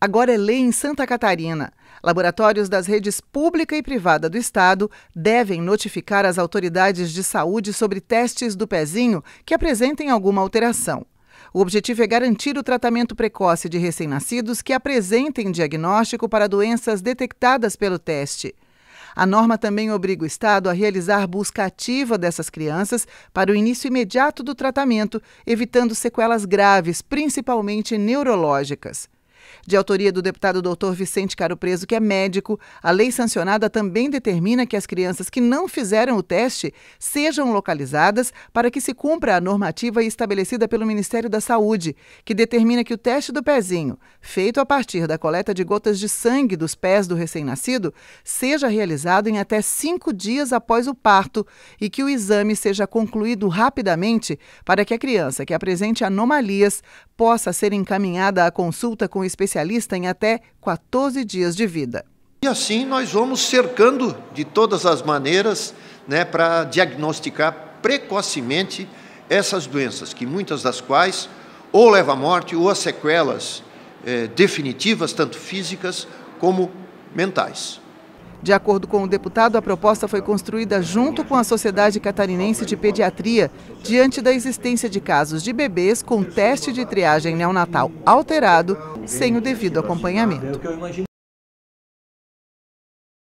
Agora é lei em Santa Catarina. Laboratórios das redes pública e privada do Estado devem notificar as autoridades de saúde sobre testes do pezinho que apresentem alguma alteração. O objetivo é garantir o tratamento precoce de recém-nascidos que apresentem diagnóstico para doenças detectadas pelo teste. A norma também obriga o Estado a realizar busca ativa dessas crianças para o início imediato do tratamento, evitando sequelas graves, principalmente neurológicas. De autoria do deputado doutor Vicente Caro Preso, que é médico, a lei sancionada também determina que as crianças que não fizeram o teste sejam localizadas para que se cumpra a normativa estabelecida pelo Ministério da Saúde, que determina que o teste do pezinho, feito a partir da coleta de gotas de sangue dos pés do recém-nascido, seja realizado em até cinco dias após o parto e que o exame seja concluído rapidamente para que a criança que apresente anomalias possa ser encaminhada à consulta com especialistas especialista em até 14 dias de vida. E assim nós vamos cercando de todas as maneiras né, para diagnosticar precocemente essas doenças, que muitas das quais ou leva à morte ou a sequelas eh, definitivas, tanto físicas como mentais. De acordo com o deputado, a proposta foi construída junto com a Sociedade Catarinense de Pediatria, diante da existência de casos de bebês com teste de triagem neonatal alterado, sem o devido acompanhamento.